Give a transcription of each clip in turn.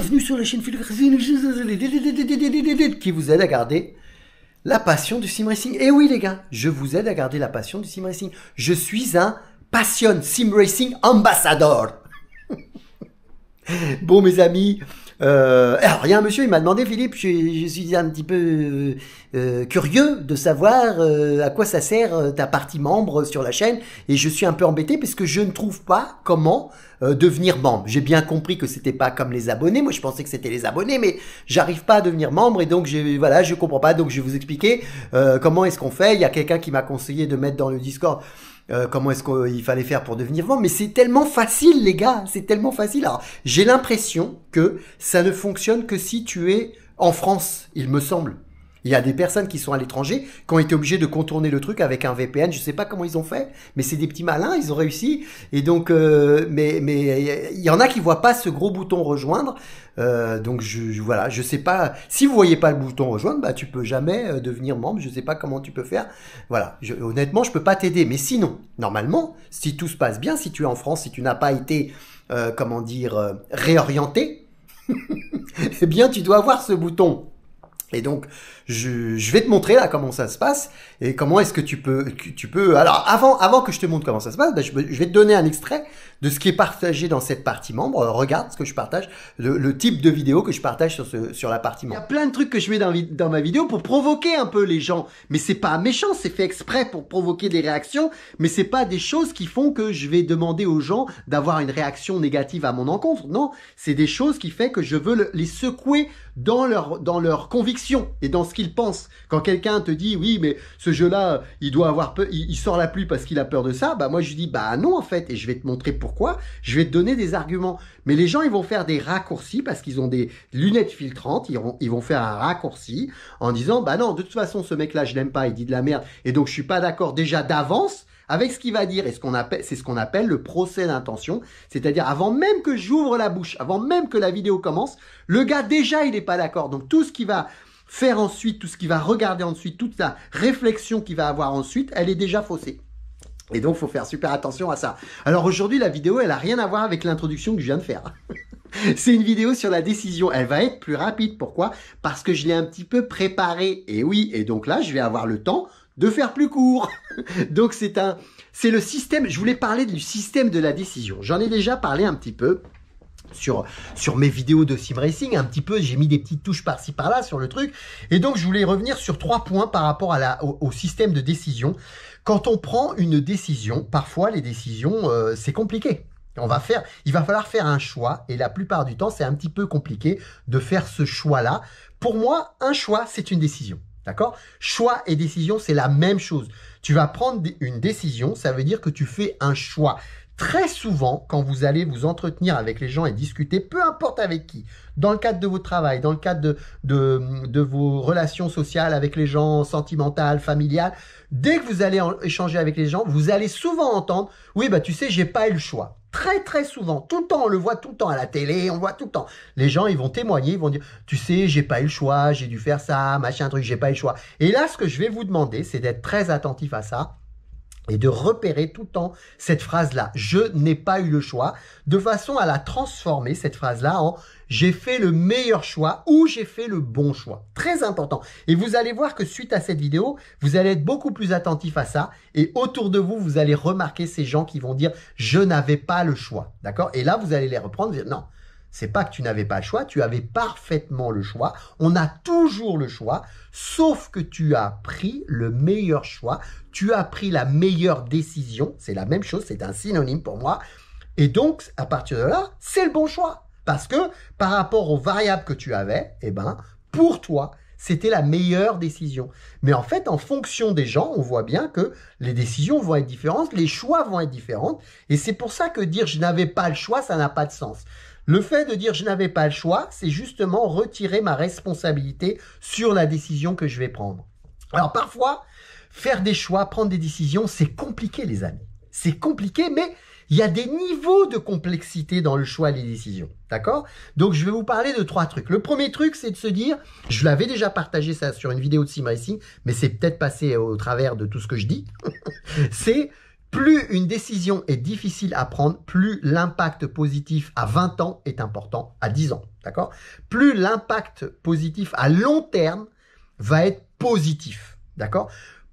bienvenue sur la chaîne qui vous aide à garder la passion du sim racing. Et eh oui les gars, je vous aide à garder la passion du sim racing. Je suis un passion sim racing ambassador. bon mes amis, euh, alors, il monsieur, il m'a demandé, Philippe, je, suis un petit peu euh, euh, curieux de savoir à quoi ça sert ta partie membre sur la chaîne, et je suis un peu embêté parce que je ne trouve pas comment devenir membre. J'ai bien compris que c'était pas comme les abonnés, moi je pensais que c'était les abonnés, mais j'arrive pas à devenir membre, et donc je, voilà, je comprends pas, donc je vais vous expliquer comment est-ce qu'on fait. Il y a quelqu'un qui m'a conseillé de mettre dans le Discord euh, comment est-ce qu'il fallait faire pour devenir membre, mais c'est tellement facile les gars, c'est tellement facile. Alors j'ai l'impression que ça ne fonctionne que si tu es en France, il me semble. Il y a des personnes qui sont à l'étranger qui ont été obligées de contourner le truc avec un VPN. Je ne sais pas comment ils ont fait, mais c'est des petits malins, ils ont réussi. Et donc, euh, mais mais il y en a qui voient pas ce gros bouton rejoindre. Euh, donc je, voilà, je sais pas. Si vous voyez pas le bouton rejoindre, bah tu peux jamais euh, devenir membre. Je sais pas comment tu peux faire. Voilà. Je, honnêtement, je peux pas t'aider. Mais sinon, normalement, si tout se passe bien, si tu es en France, si tu n'as pas été, euh, comment dire, réorienté, eh bien tu dois avoir ce bouton. Et donc, je, je, vais te montrer là comment ça se passe et comment est-ce que tu peux, tu peux. Alors avant, avant que je te montre comment ça se passe, ben, je, vais te donner un extrait de ce qui est partagé dans cette partie membre. Euh, regarde ce que je partage, le, type de vidéo que je partage sur ce, sur la partie membre. Il y a plein de trucs que je mets dans, dans ma vidéo pour provoquer un peu les gens, mais c'est pas méchant, c'est fait exprès pour provoquer des réactions, mais c'est pas des choses qui font que je vais demander aux gens d'avoir une réaction négative à mon encontre. Non, c'est des choses qui fait que je veux les secouer dans leur dans leur conviction et dans ce qu'il pense. Quand quelqu'un te dit oui, mais ce jeu-là, il doit avoir peur, il, sort la pluie parce qu'il a peur de ça, bah moi je dis bah non en fait, et je vais te montrer pourquoi. Je vais te donner des arguments. Mais les gens, ils vont faire des raccourcis parce qu'ils ont des lunettes filtrantes. Ils vont, ils vont faire un raccourci en disant bah non, de toute façon, ce mec-là, je l'aime pas, il dit de la merde, et donc je suis pas d'accord déjà d'avance avec ce qu'il va dire et ce qu'on appelle, c'est ce qu'on appelle le procès d'intention, c'est-à-dire avant même que j'ouvre la bouche, avant même que la vidéo commence, le gars déjà il n'est pas d'accord. Donc tout ce qui va faire ensuite, tout ce qu'il va regarder ensuite, toute la réflexion qu'il va avoir ensuite, elle est déjà faussée. Et donc, faut faire super attention à ça. Alors aujourd'hui, la vidéo, elle a rien à voir avec l'introduction que je viens de faire. C'est une vidéo sur la décision. Elle va être plus rapide. Pourquoi Parce que je l'ai un petit peu préparée. Et oui, et donc là, je vais avoir le temps de faire plus court. donc c'est un, c'est le système. Je voulais parler du système de la décision. J'en ai déjà parlé un petit peu sur, sur mes vidéos de sim racing un petit peu. J'ai mis des petites touches par-ci par-là sur le truc. Et donc, je voulais revenir sur trois points par rapport à la, au, système de décision. Quand on prend une décision, parfois les décisions, euh, c'est compliqué. On va faire, il va falloir faire un choix et la plupart du temps, c'est un petit peu compliqué de faire ce choix-là. Pour moi, un choix, c'est une décision. D'accord Choix et décision, c'est la même chose. Tu vas prendre une décision, ça veut dire que tu fais un choix. Très souvent, quand vous allez vous entretenir avec les gens et discuter, peu importe avec qui, dans le cadre de votre travail, dans le cadre de, vos relations sociales avec les gens, sentimentales, familiales, dès que vous allez échanger avec les gens, vous allez souvent entendre « oui, bah tu sais, j'ai pas eu le choix ». Très très souvent, tout le temps, on le voit tout le temps à la télé, on le voit tout le temps. Les gens, ils vont témoigner, ils vont dire « tu sais, j'ai pas eu le choix, j'ai dû faire ça, machin truc, j'ai pas eu le choix ». Et là, ce que je vais vous demander, c'est d'être très attentif à ça et de repérer tout le temps cette phrase-là. Je n'ai pas eu le choix, de façon à la transformer, cette phrase-là, en j'ai fait le meilleur choix ou j'ai fait le bon choix. Très important. Et vous allez voir que suite à cette vidéo, vous allez être beaucoup plus attentif à ça. Et autour de vous, vous allez remarquer ces gens qui vont dire je n'avais pas le choix. D'accord Et là, vous allez les reprendre, dire non, c'est pas que tu n'avais pas le choix, tu avais parfaitement le choix. On a toujours le choix, sauf que tu as pris le meilleur choix, tu as pris la meilleure décision. C'est la même chose, c'est un synonyme pour moi. Et donc, à partir de là, c'est le bon choix. Parce que par rapport aux variables que tu avais, eh ben, pour toi, c'était la meilleure décision. Mais en fait, en fonction des gens, on voit bien que les décisions vont être différentes, les choix vont être différents. Et c'est pour ça que dire je n'avais pas le choix, ça n'a pas de sens. Le fait de dire je n'avais pas le choix, c'est justement retirer ma responsabilité sur la décision que je vais prendre. Alors parfois, faire des choix, prendre des décisions, c'est compliqué les amis. C'est compliqué, mais il y a des niveaux de complexité dans le choix et les décisions. D'accord Donc je vais vous parler de trois trucs. Le premier truc, c'est de se dire, je l'avais déjà partagé ça sur une vidéo de Sim Racing, mais c'est peut-être passé au travers de tout ce que je dis. c'est plus une décision est difficile à prendre, plus l'impact positif à 20 ans est important à 10 ans. D'accord Plus l'impact positif à long terme va être positif. D'accord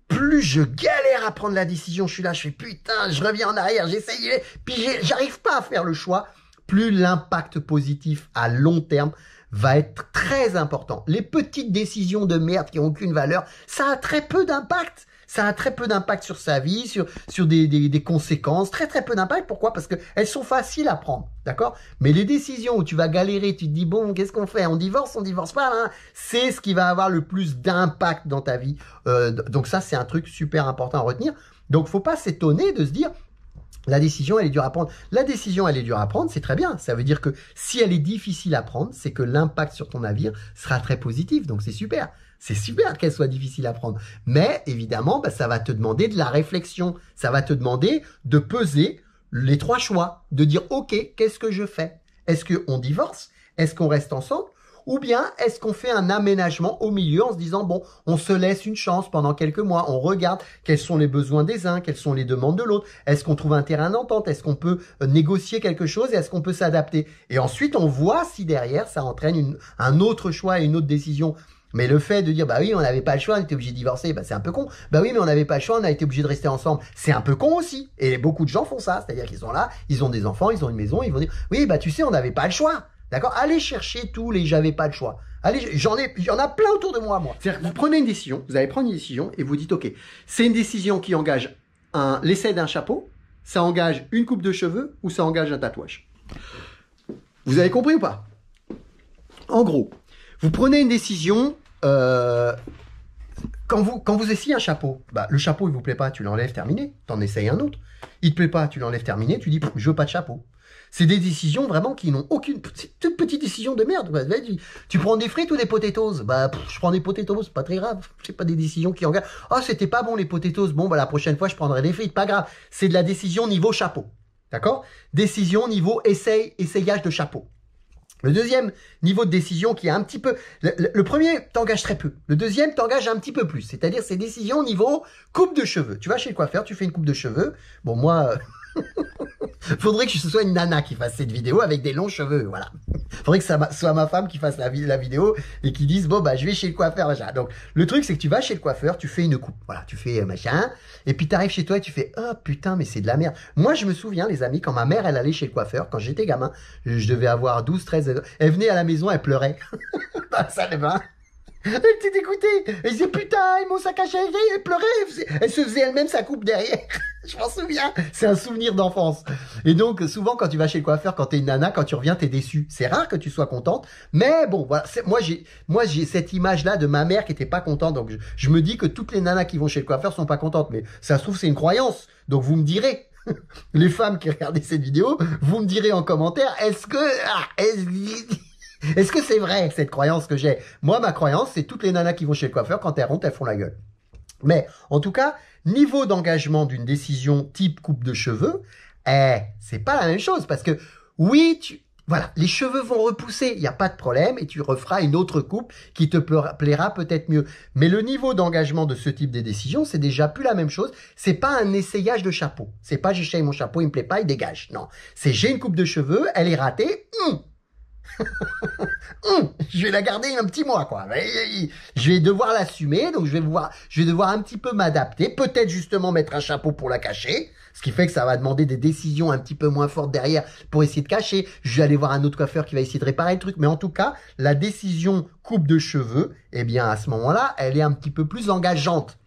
Plus je galère à prendre la décision, je suis là, je fais putain, je reviens en arrière, j'essayais, puis j'arrive pas à faire le choix, plus l'impact positif à long terme va être très important. Les petites décisions de merde qui n'ont aucune valeur, ça a très peu d'impact ça a très peu d'impact sur sa vie, sur, sur des, des, conséquences, très très peu d'impact. Pourquoi Parce qu'elles sont faciles à prendre, d'accord Mais les décisions où tu vas galérer, tu te dis bon, qu'est-ce qu'on fait On divorce, on divorce pas, hein. c'est ce qui va avoir le plus d'impact dans ta vie. Euh, donc ça, c'est un truc super important à retenir. Donc faut pas s'étonner de se dire la décision, elle est dure à prendre. La décision, elle est dure à prendre, c'est très bien. Ça veut dire que si elle est difficile à prendre, c'est que l'impact sur ton navire sera très positif. Donc c'est super. C'est super qu'elle soit difficile à prendre. Mais évidemment, bah, ça va te demander de la réflexion. Ça va te demander de peser les trois choix, de dire, OK, qu'est-ce que je fais Est-ce qu'on divorce Est-ce qu'on reste ensemble ou bien est-ce qu'on fait un aménagement au milieu en se disant bon, on se laisse une chance pendant quelques mois, on regarde quels sont les besoins des uns, quelles sont les demandes de l'autre, est-ce qu'on trouve un terrain d'entente, est-ce qu'on peut euh, négocier quelque chose et est-ce qu'on peut s'adapter Et ensuite, on voit si derrière ça entraîne un autre choix et une autre décision mais le fait de dire, bah oui, on n'avait pas le choix, on était obligé de divorcer, bah c'est un peu con. Bah oui, mais on n'avait pas le choix, on a été obligé de rester ensemble. C'est un peu con aussi. Et beaucoup de gens font ça. C'est-à-dire qu'ils sont là, ils ont des enfants, ils ont une maison, ils vont dire, oui, bah tu sais, on n'avait pas le choix. D'accord Allez chercher tous les j'avais pas le choix. Allez, j'en ai, en a plein autour de moi, moi. C'est-à-dire que vous prenez une décision, vous allez prendre une décision et vous dites, ok, c'est une décision qui engage un, l'essai d'un chapeau, ça engage une coupe de cheveux ou ça engage un tatouage. Vous avez compris ou pas En gros, vous prenez une décision euh, quand, vous, quand vous essayez un chapeau, bah, le chapeau, il vous plaît pas, tu l'enlèves, terminé. Tu en essayes un autre. Il te plaît pas, tu l'enlèves, terminé. Tu dis, je veux pas de chapeau. C'est des décisions vraiment qui n'ont aucune. toute petite décision de merde. tu, prends des frites ou des potatoes Bah, je prends des potatoes, pas très grave. C'est pas des décisions qui engagent. Ah, oh, c'était pas bon les potatoes. Bon, bah, la prochaine fois, je prendrai des frites. Pas grave. C'est de la décision niveau chapeau. D'accord Décision niveau essaye, essayage de chapeau. Le deuxième niveau de décision qui est un petit peu... Le, premier t'engage très peu. Le deuxième t'engage un petit peu plus. C'est-à-dire ces décisions au niveau coupe de cheveux. Tu vas chez le coiffeur, tu fais une coupe de cheveux. Bon, moi... Euh, Faudrait que ce soit une nana qui fasse cette vidéo avec des longs cheveux, voilà. Faudrait que ça soit ma femme qui fasse la, vidéo et qui dise bon bah je vais chez le coiffeur Donc le truc c'est que tu vas chez le coiffeur, tu fais une coupe, voilà, tu fais euh, machin, et puis tu arrives chez toi et tu fais oh putain mais c'est de la merde. Moi je me souviens les amis quand ma mère elle allait chez le coiffeur quand j'étais gamin, je devais avoir 12 13 elle venait à la maison elle pleurait dans la salle elle était dégoûtée. Elle disait putain, sac à sac Elle pleurait. Elle, elle se faisait elle-même sa coupe derrière. Je m'en souviens. C'est un souvenir d'enfance. Et donc, souvent, quand tu vas chez le coiffeur, quand t'es une nana, quand tu reviens, t'es déçu. C'est rare que tu sois contente. Mais bon, voilà. Moi, j'ai, moi, j'ai cette image-là de ma mère qui était pas contente. Donc, je, me dis que toutes les nanas qui vont chez le coiffeur sont pas contentes. Mais ça se trouve, c'est une croyance. Donc, vous me direz. les femmes qui regardaient cette vidéo, vous me direz en commentaire, est-ce que, ah, Est-ce que c'est vrai cette croyance que j'ai Moi, ma croyance, c'est toutes les nanas qui vont chez le coiffeur, quand elles rentrent, elles font la gueule. Mais en tout cas, niveau d'engagement d'une décision type coupe de cheveux, eh, c'est pas la même chose parce que oui, tu, voilà, les cheveux vont repousser, il n'y a pas de problème, et tu referas une autre coupe qui te plaira peut-être mieux. Mais le niveau d'engagement de ce type de décision, c'est déjà plus la même chose. C'est pas un essayage de chapeau. C'est pas j'essaye mon chapeau, il me plaît pas, il dégage. Non, c'est j'ai une coupe de cheveux, elle est ratée. Hum, Hum, je vais la garder un petit mois, quoi. Euh, je vais devoir l'assumer, donc je vais, devoir, je vais devoir un petit peu m'adapter, peut-être justement mettre un chapeau pour la cacher, ce qui fait que ça va demander des décisions un petit peu moins fortes derrière pour essayer de cacher. Je vais aller voir un autre coiffeur qui va essayer de réparer le truc, mais en tout cas, la décision coupe de cheveux, eh bien à ce moment-là, elle est un petit peu plus engageante.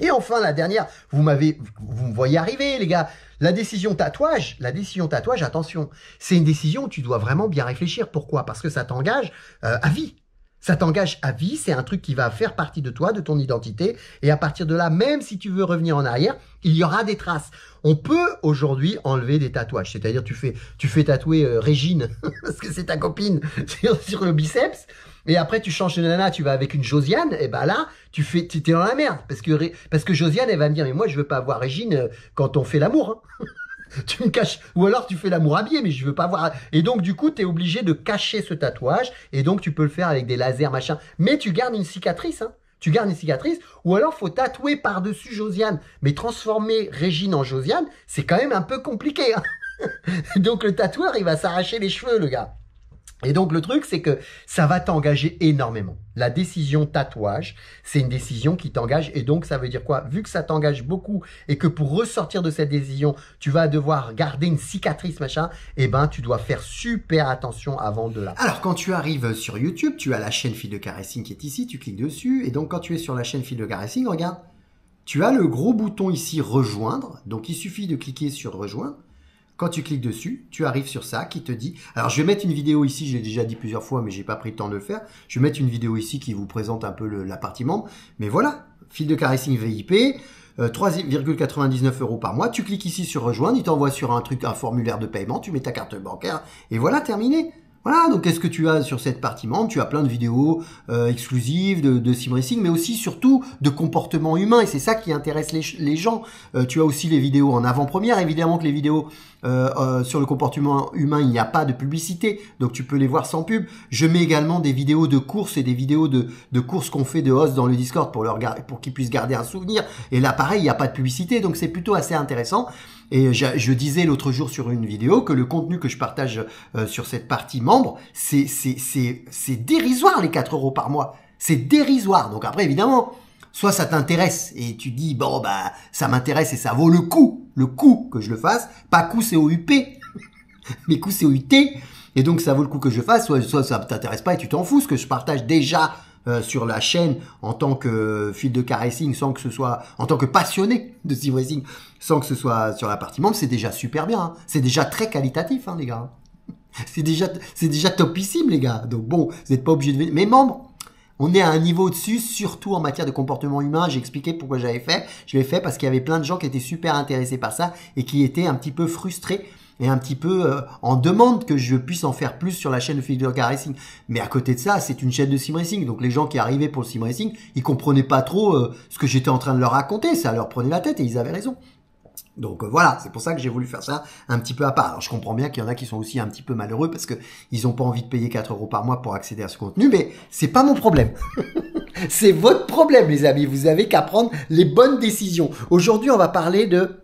Et enfin, la dernière, vous m'avez, vous me voyez arriver, les gars. La décision tatouage, la décision tatouage, attention, c'est une décision où tu dois vraiment bien réfléchir. Pourquoi Parce que ça t'engage euh, à vie. Ça t'engage à vie, c'est un truc qui va faire partie de toi, de ton identité. Et à partir de là, même si tu veux revenir en arrière, il y aura des traces. On peut aujourd'hui enlever des tatouages. C'est-à-dire, tu fais, tu fais tatouer euh, Régine, parce que c'est ta copine, sur le biceps. Et après, tu changes de nana, tu vas avec une Josiane, et ben là, tu fais, t'es dans la merde. Parce que, parce que Josiane, elle va me dire, mais moi, je veux pas voir Régine euh, quand on fait l'amour. Hein. tu me caches, ou alors tu fais l'amour habillé, mais je veux pas voir. Et donc, du coup, tu es obligé de cacher ce tatouage, et donc tu peux le faire avec des lasers, machin. Mais tu gardes une cicatrice, hein. Tu gardes une cicatrice, ou alors faut tatouer par-dessus Josiane. Mais transformer Régine en Josiane, c'est quand même un peu compliqué. Hein. donc le tatoueur, il va s'arracher les cheveux, le gars. Et donc le truc, c'est que ça va t'engager énormément. La décision tatouage, c'est une décision qui t'engage. Et donc ça veut dire quoi Vu que ça t'engage beaucoup et que pour ressortir de cette décision, tu vas devoir garder une cicatrice, machin, eh ben tu dois faire super attention avant de la... Alors quand tu arrives sur YouTube, tu as la chaîne Fille de Caressing qui est ici, tu cliques dessus. Et donc quand tu es sur la chaîne Fille de Caressing, regarde, tu as le gros bouton ici rejoindre. Donc il suffit de cliquer sur rejoindre. Quand tu cliques dessus, tu arrives sur ça qui te dit. Alors je vais mettre une vidéo ici, je l'ai déjà dit plusieurs fois, mais j'ai pas pris le temps de le faire. Je vais mettre une vidéo ici qui vous présente un peu la partie membre. Mais voilà, fil de caressing VIP. 3,99 euros par mois. Tu cliques ici sur rejoindre, il t'envoie sur un truc, un formulaire de paiement, tu mets ta carte bancaire et voilà, terminé. Voilà, donc qu'est-ce que tu as sur cette partie membre Tu as plein de vidéos euh, exclusives de, de sim mais aussi surtout de comportement humain, et c'est ça qui intéresse les, gens. Euh, tu as aussi les vidéos en avant-première, évidemment que les vidéos euh, euh, sur le comportement humain, il n'y a pas de publicité, donc tu peux les voir sans pub. Je mets également des vidéos de courses et des vidéos de, de courses qu'on fait de hosts dans le Discord pour, leur, pour qu'ils puissent garder un souvenir. Et là, pareil, il n'y a pas de publicité, donc c'est plutôt assez intéressant. Et je, disais l'autre jour sur une vidéo que le contenu que je partage euh, sur cette partie membre, c'est dérisoire les 4 euros par mois. C'est dérisoire. Donc après, évidemment, Soit ça t'intéresse et tu dis bon bah ça m'intéresse et ça vaut le coup, le coup que je le fasse. Pas coup c'est OUP, mais coup c'est OUT. Et donc ça vaut le coup que je fasse. Soit, soit ça t'intéresse pas et tu t'en fous ce que je partage déjà euh, sur la chaîne en tant que fil de caressing sans que ce soit en tant que passionné de sim racing sans que ce soit sur la partie membre c'est déjà super bien hein. c'est déjà très qualitatif hein, les gars c'est déjà c'est déjà topissime les gars donc bon vous n'êtes pas obligé de mais membres on est à un niveau au-dessus, surtout en matière de comportement humain. J'ai expliqué pourquoi j'avais fait. Je l'ai fait parce qu'il y avait plein de gens qui étaient super intéressés par ça et qui étaient un petit peu frustrés et un petit peu euh, en demande que je puisse en faire plus sur la chaîne de Figure Racing. Mais à côté de ça, c'est une chaîne de sim racing, donc les gens qui arrivaient pour le sim racing, ils comprenaient pas trop euh, ce que j'étais en train de leur raconter, ça leur prenait la tête et ils avaient raison. Donc euh, voilà, c'est pour ça que j'ai voulu faire ça un petit peu à part. Alors je comprends bien qu'il y en a qui sont aussi un petit peu malheureux parce que ils n'ont pas envie de payer 4 euros par mois pour accéder à ce contenu, mais c'est pas mon problème. c'est votre problème, les amis. Vous avez qu'à prendre les bonnes décisions. Aujourd'hui, on va parler de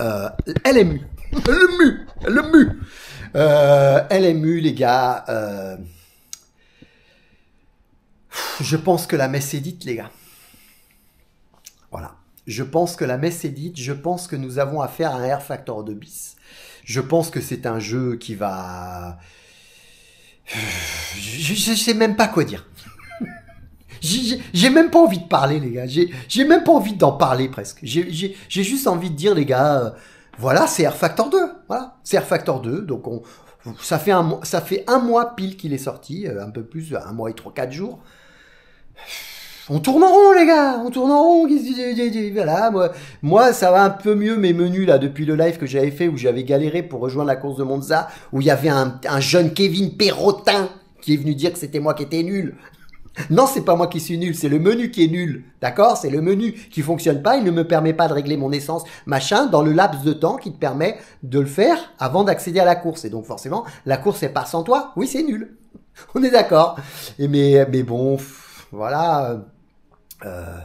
euh, LMU, LMU. LMU, euh, LMU, les gars. Je pense que la messe est dite, les gars. Voilà. Je pense que la messe est dite, je pense que nous avons affaire à un Air Factor 2 bis. Je pense que c'est un jeu qui va... Je, sais même pas quoi dire. J'ai même pas envie de parler, les gars. J'ai même pas envie d'en parler presque. J'ai juste envie de dire, les gars, euh, voilà, c'est Air Factor 2. Voilà, c'est r Factor 2. Donc, on, ça, fait un, ça fait un mois pile qu'il est sorti, euh, un peu plus, un mois et trois, quatre jours on tourne en rond, les gars, on tourne en rond. Voilà, moi, moi, ça va un peu mieux mes menus là depuis le live que j'avais fait où j'avais galéré pour rejoindre la course de Monza où il y avait un, jeune Kevin Perrotin qui est venu dire que c'était moi qui étais nul. Non, c'est pas moi qui suis nul, c'est le menu qui est nul. D'accord C'est le menu qui fonctionne pas, il ne me permet pas de régler mon essence, machin, dans le laps de temps qui te permet de le faire avant d'accéder à la course. Et donc forcément, la course est pas sans toi. Oui, c'est nul. On est d'accord. Mais, mais bon, voilà. Euh,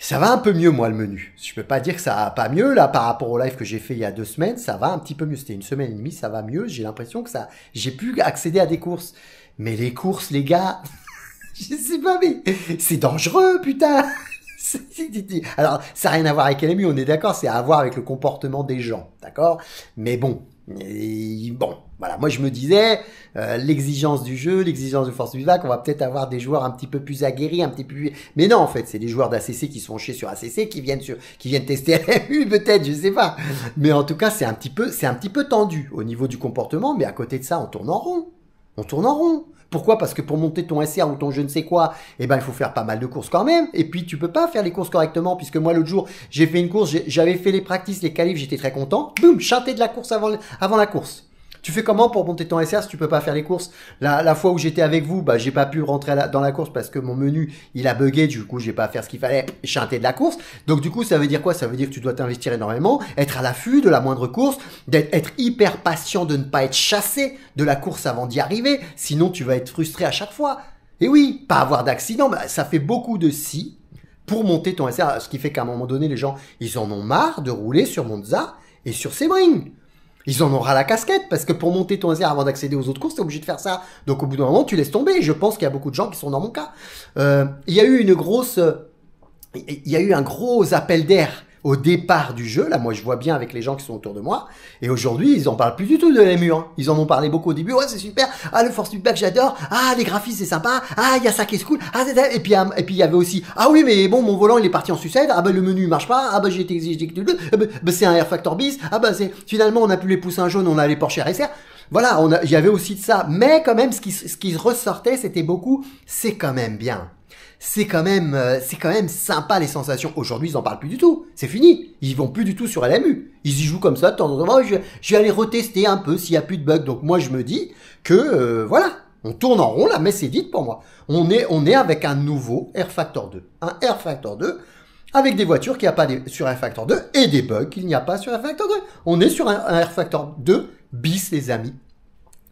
ça va un peu mieux, moi, le menu. Je peux pas dire que ça va pas mieux, là, par rapport au live que j'ai fait il y a deux semaines. Ça va un petit peu mieux. C'était une semaine et demie, ça va mieux. J'ai l'impression que ça, j'ai pu accéder à des courses. Mais les courses, les gars, je sais pas, mais c'est dangereux, putain. Alors, ça n'a rien à voir avec l'ému. on est d'accord, c'est à voir avec le comportement des gens, d'accord Mais bon, bon, voilà, moi je me disais, euh, l'exigence du jeu, l'exigence de force du VAC, on va peut-être avoir des joueurs un petit peu plus aguerris, un petit peu plus... Mais non, en fait, c'est des joueurs d'ACC qui sont chez sur ACC, qui viennent sur, qui viennent tester RMU peut-être, je sais pas. Mais en tout cas, c'est un petit peu, c'est un petit peu tendu au niveau du comportement, mais à côté de ça, on tourne en rond. On tourne en rond. Pourquoi Parce que pour monter ton SR ou ton je ne sais quoi, eh ben il faut faire pas mal de courses quand même. Et puis tu peux pas faire les courses correctement puisque moi l'autre jour j'ai fait une course, j'avais fait les practices, les qualifs, j'étais très content. Boum, chanter de la course avant avant la course. Tu fais comment pour monter ton SR si tu peux pas faire les courses la, fois où j'étais avec vous, bah j'ai pas pu rentrer dans la course parce que mon menu il a bugué, du coup j'ai pas fait ce qu'il fallait, chanter de la course. Donc du coup ça veut dire quoi Ça veut dire que tu dois t'investir énormément, être à l'affût de la moindre course, d'être être hyper patient, de ne pas être chassé de la course avant d'y arriver, sinon tu vas être frustré à chaque fois. Et oui, pas avoir d'accident, bah, ça fait beaucoup de si pour monter ton SR, ce qui fait qu'à un moment donné les gens ils en ont marre de rouler sur Monza et sur Sebring. Ils en auront la casquette parce que pour monter ton air avant d'accéder aux autres courses, t'es obligé de faire ça. Donc au bout d'un moment, tu laisses tomber. Je pense qu'il y a beaucoup de gens qui sont dans mon cas. Euh, il y a eu une grosse, euh, il y a eu un gros appel d'air au départ du jeu. Là, moi, je vois bien avec les gens qui sont autour de moi. Et aujourd'hui, ils en parlent plus du tout de la hein. Ils en ont parlé beaucoup au début. Ouais, c'est super. Ah, le force feedback, j'adore. Ah, les graphismes, c'est sympa. Ah, il y a ça qui est cool. Ah, c'est et puis et puis il y avait aussi. Ah oui, mais bon, mon volant, il est parti en sucette. Ah bah le menu marche pas. Ah bah j'ai été ah, bah, bah, c'est un Air Factor bis. Ah bah c'est finalement on a plus les poussins jaunes, on a les Porsche RSR. Voilà, on il y avait aussi de ça. Mais quand même, ce qui ce qui ressortait, c'était beaucoup. C'est quand même bien c'est quand même, euh, c'est quand même sympa les sensations. Aujourd'hui, ils en parlent plus du tout. C'est fini. Ils vont plus du tout sur LMU. Ils y jouent comme ça de temps oh, je, vais aller retester un peu s'il n'y a plus de bugs. Donc moi, je me dis que euh, voilà, on tourne en rond. là. Mais c'est vite pour moi. On est, on est avec un nouveau Air Factor 2, un Air Factor 2 avec des voitures qui n'y a pas sur Air Factor 2 et des bugs qu'il n'y a pas sur Air Factor 2. On est sur un, r Air Factor 2 bis, les amis.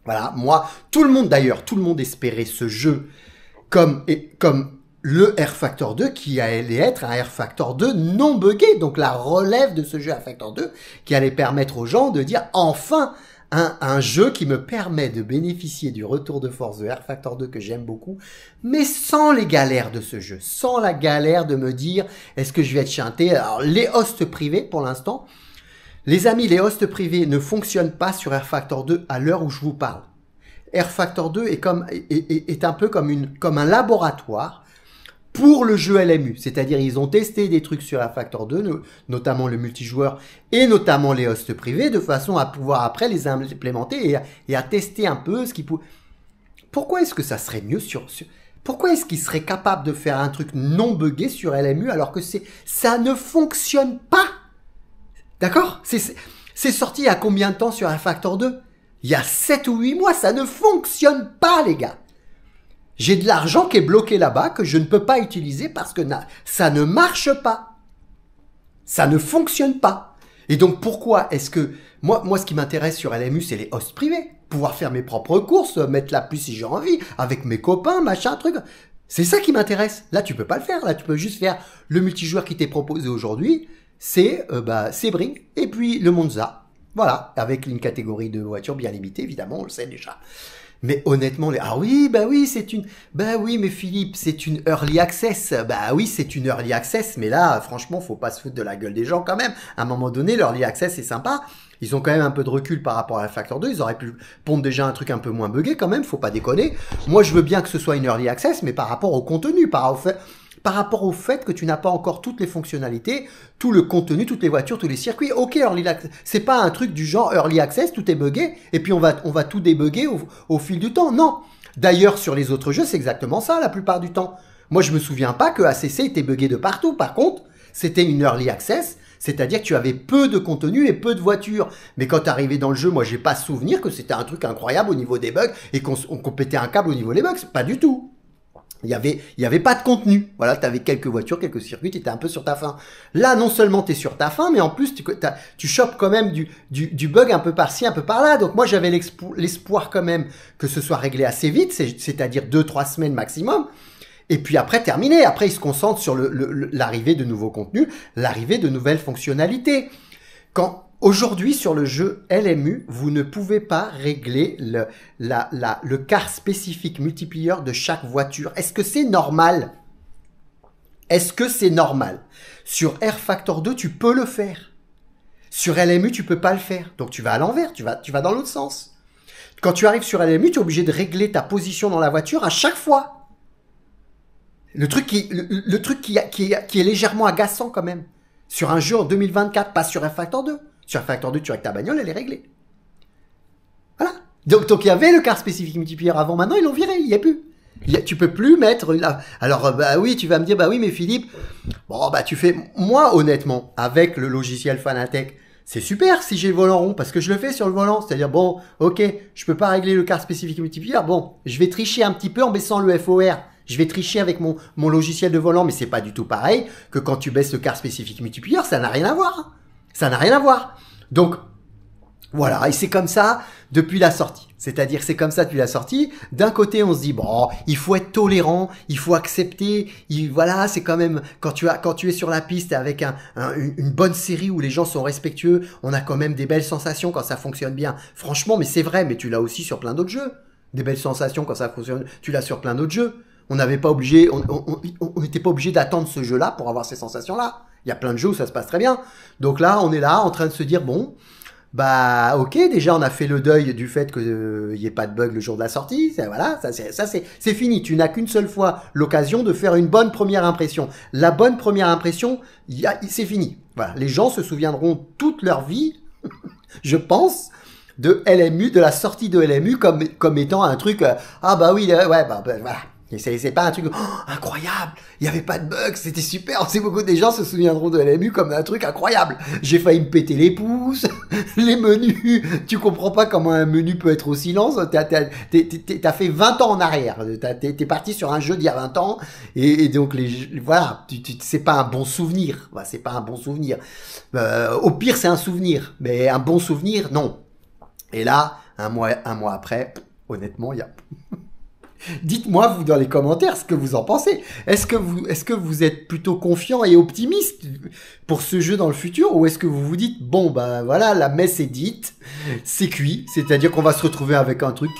Voilà, moi, tout le monde d'ailleurs, tout le monde espérait ce jeu comme, et, comme le R Factor 2 qui allait être un R Factor 2 non buggé, donc la relève de ce jeu R Factor 2 qui allait permettre aux gens de dire enfin un, jeu qui me permet de bénéficier du retour de force de R Factor 2 que j'aime beaucoup, mais sans les galères de ce jeu, sans la galère de me dire est-ce que je vais être chanté. Alors les hosts privés pour l'instant, les amis, les hosts privés ne fonctionnent pas sur R Factor 2 à l'heure où je vous parle. R Factor 2 est, comme, un peu comme, une, comme un laboratoire pour le jeu LMU. C'est-à-dire, ils ont testé des trucs sur un Factor 2, notamment le multijoueur et notamment les hosts privés, de façon à pouvoir après les implémenter et à, et tester un peu ce qui pouvaient... Pourquoi est-ce que ça serait mieux sur, Pourquoi est-ce qu'ils seraient capables de faire un truc non buggé sur LMU alors que c'est ça ne fonctionne pas D'accord C'est sorti à combien de temps sur un Factor 2 Il y a 7 ou 8 mois, ça ne fonctionne pas les gars j'ai de l'argent qui est bloqué là-bas que je ne peux pas utiliser parce que ça ne marche pas. Ça ne fonctionne pas. Et donc pourquoi est-ce que moi, moi ce qui m'intéresse sur LMU, c'est les hosts privés. Pouvoir faire mes propres courses, mettre la plus si j'ai envie, avec mes copains, machin, truc. C'est ça qui m'intéresse. Là, tu peux pas le faire. Là, tu peux juste faire le multijoueur qui t'est proposé aujourd'hui. C'est euh, bah Sebring et puis le Monza. Voilà, avec une catégorie de voitures bien limitée, évidemment, on le sait déjà. Mais honnêtement, les, ah oui, bah oui, c'est une, bah oui, mais Philippe, c'est une early access. Bah oui, c'est une early access, mais là, franchement, faut pas se foutre de la gueule des gens quand même. À un moment donné, l'early access, est sympa. Ils ont quand même un peu de recul par rapport à la Factor 2. Ils auraient pu pondre déjà un truc un peu moins buggé quand même, faut pas déconner. Moi, je veux bien que ce soit une early access, mais par rapport au contenu, par, par rapport au fait que tu n'as pas encore toutes les fonctionnalités, tout le contenu, toutes les voitures, tous les circuits. Ok, Early c'est pas un truc du genre Early Access, tout est buggé, et puis on va, tout débugger au, fil du temps. Non. D'ailleurs, sur les autres jeux, c'est exactement ça la plupart du temps. Moi, je me souviens pas que ACC était buggé de partout. Par contre, c'était une Early Access, c'est-à-dire que tu avais peu de contenu et peu de voitures. Mais quand arrivé dans le jeu, moi j'ai pas souvenir que c'était un truc incroyable au niveau des bugs et qu'on pétait un câble au niveau des bugs. Pas du tout il n'y avait, y avait pas de contenu. Voilà, tu avais quelques voitures, quelques circuits, tu étais un peu sur ta faim. Là, non seulement tu es sur ta faim, mais en plus, tu, tu chopes quand même du, du, bug un peu par-ci, un peu par-là. Donc moi, j'avais l'espoir quand même que ce soit réglé assez vite, c'est-à-dire deux, trois semaines maximum. Et puis après, terminé. Après, ils se concentrent sur l'arrivée de nouveaux contenus, l'arrivée de nouvelles fonctionnalités. Quand, Aujourd'hui, sur le jeu LMU, vous ne pouvez pas régler le, la, le car spécifique multiplier de chaque voiture. Est-ce que c'est normal Est-ce que c'est normal Sur R Factor 2, tu peux le faire. Sur LMU, tu peux pas le faire. Donc tu vas à l'envers, tu vas, tu vas dans l'autre sens. Quand tu arrives sur LMU, tu es obligé de régler ta position dans la voiture à chaque fois. Le truc qui, le, truc qui, qui, est légèrement agaçant quand même. Sur un jeu en 2024, pas sur R-Factor 2. Tu as fait un tour de tu avec ta bagnole, elle est réglée. Voilà. Donc, il y avait le car spécifique multiplier avant, maintenant ils l'ont viré, il n'y a plus. Tu tu peux plus mettre Alors euh, bah oui, tu vas me dire bah oui, mais Philippe, bon bah tu fais. Moi honnêtement, avec le logiciel Fanatec, c'est super si j'ai le volant rond parce que je le fais sur le volant. C'est-à-dire bon, ok, je peux pas régler le car spécifique multiplier. Bon, je vais tricher un petit peu en baissant le FOR. Je vais tricher avec mon, logiciel de volant, mais c'est pas du tout pareil que quand tu baisses le car spécifique multiplier, ça n'a rien à voir. Ça n'a rien à voir. Donc, voilà, et c'est comme ça depuis la sortie. C'est-à-dire, c'est comme ça depuis la sortie. D'un côté, on se dit bon, il faut être tolérant, il faut accepter. voilà, c'est quand même quand tu es sur la piste avec une bonne série où les gens sont respectueux, on a quand même des belles sensations quand ça fonctionne bien. Franchement, mais c'est vrai, mais tu l'as aussi sur plein d'autres jeux. Des belles sensations quand ça fonctionne, tu l'as sur plein d'autres jeux. On n'avait pas obligé, on n'était pas obligé d'attendre ce jeu-là pour avoir ces sensations-là. Il y a plein de jeux où ça se passe très bien. Donc là, on est là en train de se dire, bon, bah ok, déjà on a fait le deuil du fait qu'il n'y euh, ait pas de bug le jour de la sortie, voilà, ça c'est fini, tu n'as qu'une seule fois l'occasion de faire une bonne première impression. La bonne première impression, c'est fini. les gens se souviendront toute leur vie, je pense, de LMU, de la sortie de LMU comme, étant un truc, euh, ah bah oui, euh, ouais, bah, bah voilà c'est pas un truc oh, incroyable, il n'y avait pas de bugs, c'était super. C'est beaucoup des gens se souviendront de l'MU comme un truc incroyable. J'ai failli me péter les pouces, les menus. Tu comprends pas comment un menu peut être aussi lent. T'as fait 20 ans en arrière. T'es parti sur un jeu d'il y a 20 ans et, donc les voilà, tu, tu, c'est pas un bon souvenir. c'est pas un bon souvenir. Euh, au pire, c'est un souvenir, mais un bon souvenir, non. Et là, un mois, un mois après, honnêtement, il y a Dites-moi, vous, dans les commentaires, ce que vous en pensez. Est-ce que vous, est-ce que vous êtes plutôt confiant et optimiste pour ce jeu dans le futur ou est-ce que vous vous dites, bon, ben voilà, la messe est dite, c'est cuit, c'est-à-dire qu'on va se retrouver avec un truc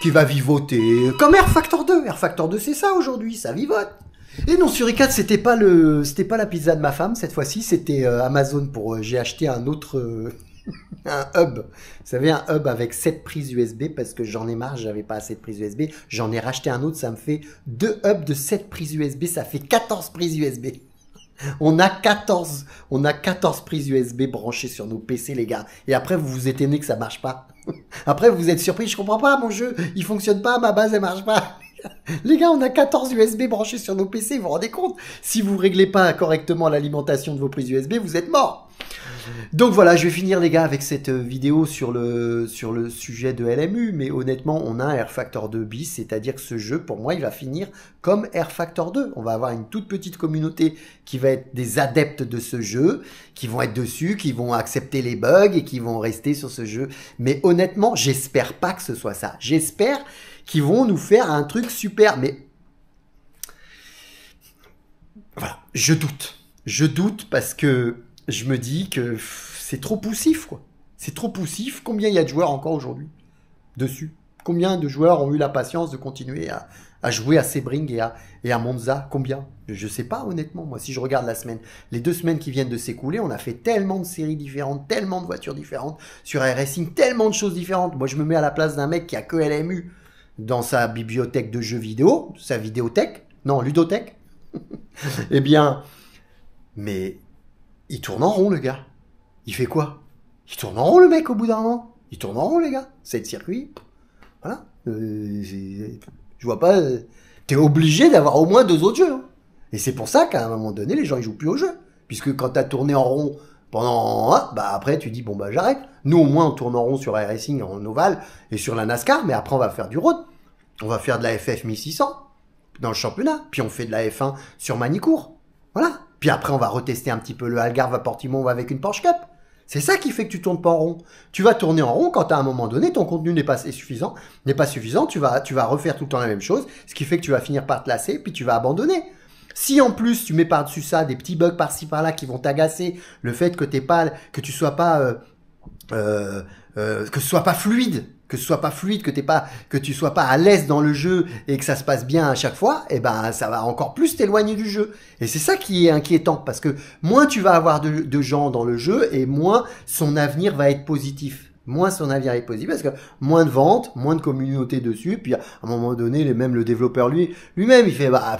qui, va vivoter, comme Air Factor 2. Air Factor 2, c'est ça aujourd'hui, ça vivote. Et non, sur c'était pas le, c'était pas la pizza de ma femme cette fois-ci, c'était euh, Amazon pour, euh, j'ai acheté un autre, euh, un hub. Vous savez, un hub avec 7 prises USB parce que j'en ai marre, j'avais pas assez de prises USB. J'en ai racheté un autre, ça me fait deux hubs de 7 prises USB, ça fait 14 prises USB. On a 14, on a 14 prises USB branchées sur nos PC, les gars. Et après, vous vous étonnez que ça marche pas. Après, vous êtes surpris, je comprends pas, mon jeu, il fonctionne pas, ma base, elle marche pas. Les gars, on a 14 USB branchés sur nos PC, vous vous rendez compte Si vous réglez pas correctement l'alimentation de vos prises USB, vous êtes mort. Donc voilà, je vais finir les gars avec cette euh, vidéo sur le, sur le sujet de LMU, mais honnêtement, on a un Air Factor 2 bis, c'est-à-dire que ce jeu, pour moi, il va finir comme Air Factor 2. On va avoir une toute petite communauté qui va être des adeptes de ce jeu, qui vont être dessus, qui vont accepter les bugs et qui vont rester sur ce jeu. Mais honnêtement, j'espère pas que ce soit ça. J'espère qu'ils vont nous faire un truc super, mais voilà, je doute. Je doute parce que je me dis que c'est trop poussif, quoi. C'est trop poussif. Combien il y a de joueurs encore aujourd'hui dessus Combien de joueurs ont eu la patience de continuer à, jouer à Sebring et à, Monza Combien Je ne sais pas honnêtement, moi, si je regarde la semaine. Les deux semaines qui viennent de s'écouler, on a fait tellement de séries différentes, tellement de voitures différentes, sur un racing, tellement de choses différentes. Moi, je me mets à la place d'un mec qui a que LMU dans sa bibliothèque de jeux vidéo, sa vidéothèque, non, ludothèque. eh bien, mais il tourne en rond, le gars. Il fait quoi Il tourne en rond, le mec, au bout d'un moment. Il tourne en rond, les gars. C'est le circuit. Voilà. Euh, je vois pas. Euh, t'es obligé d'avoir au moins deux autres jeux. Hein. Et c'est pour ça qu'à un moment donné, les gens ils jouent plus au jeu. Puisque quand t'as tourné en rond pendant bah après tu dis bon bah j'arrête. Nous au moins on tourne en rond sur la racing en ovale et sur la NASCAR, mais après on va faire du road. On va faire de la FF 1600 dans le championnat, puis on fait de la F1 sur Manicourt. Voilà. Puis après, on va retester un petit peu le Algarve à Portimon avec une Porsche Cup. C'est ça qui fait que tu tournes pas en rond. Tu vas tourner en rond quand à un moment donné, ton contenu n'est pas suffisant, n'est pas suffisant, tu vas, refaire tout le temps la même chose, ce qui fait que tu vas finir par te lasser, puis tu vas abandonner. Si en plus tu mets par-dessus ça des petits bugs par-ci par-là qui vont t'agacer, le fait que t'es pas, que tu sois pas, euh, euh, euh, que ce soit pas fluide que ce soit pas fluide, que t'es pas, que tu sois pas à l'aise dans le jeu et que ça se passe bien à chaque fois, eh ben ça va encore plus t'éloigner du jeu. Et c'est ça qui est inquiétant parce que moins tu vas avoir de, gens dans le jeu et moins son avenir va être positif. Moins son avenir est positif parce que moins de ventes, moins de communauté dessus. Puis à un moment donné, même le développeur lui lui-même, il fait bah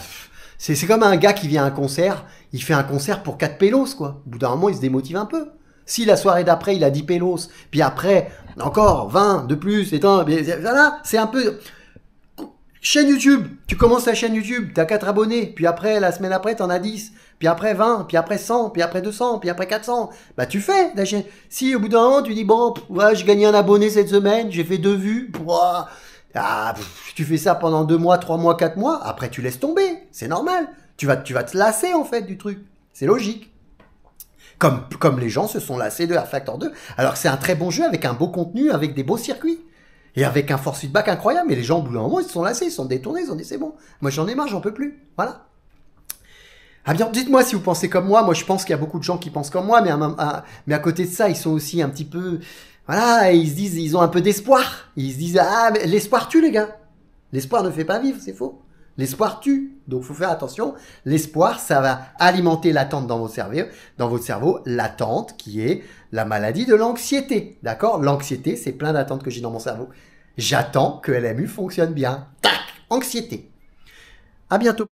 c'est comme un gars qui vient à un concert, il fait un concert pour quatre pélos quoi. Au bout d'un moment, il se démotive un peu. Si la soirée d'après, il a 10 pélos, puis après, encore 20 de plus, et un, c'est un peu... Chaîne YouTube, tu commences ta chaîne YouTube, t'as 4 abonnés, puis après, la semaine après, t'en as 10, puis après 20, puis après 100, puis après 200, puis après 400. Bah tu fais la chaîne. Si au bout d'un moment, tu dis, bon, ouais, j'ai gagné un abonné cette semaine, j'ai fait deux vues, ah, tu fais ça pendant 2 mois, 3 mois, 4 mois, après tu laisses tomber, c'est normal. Tu vas, tu vas te lasser en fait du truc, c'est logique. Comme, les gens se sont lassés de Air Factor 2, alors c'est un très bon jeu avec un beau contenu, avec des beaux circuits. Et avec un force feedback incroyable, mais les gens, au bout d'un moment, ils se sont lassés, ils se sont détournés, ils ont dit c'est bon, moi j'en ai marre, j'en peux plus. Voilà. Ah bien, dites-moi si vous pensez comme moi. Moi, je pense qu'il y a beaucoup de gens qui pensent comme moi, mais à, mais à côté de ça, ils sont aussi un petit peu, voilà, ils se disent, ils ont un peu d'espoir. Ils se disent, ah, l'espoir tue les gars. L'espoir ne fait pas vivre, c'est faux. L'espoir tue. Donc, faut faire attention. L'espoir, ça va alimenter l'attente dans votre cerveau, dans votre cerveau, l'attente qui est la maladie de l'anxiété. D'accord? L'anxiété, c'est plein d'attentes que j'ai dans mon cerveau. J'attends que LMU fonctionne bien. Tac! Anxiété. À bientôt.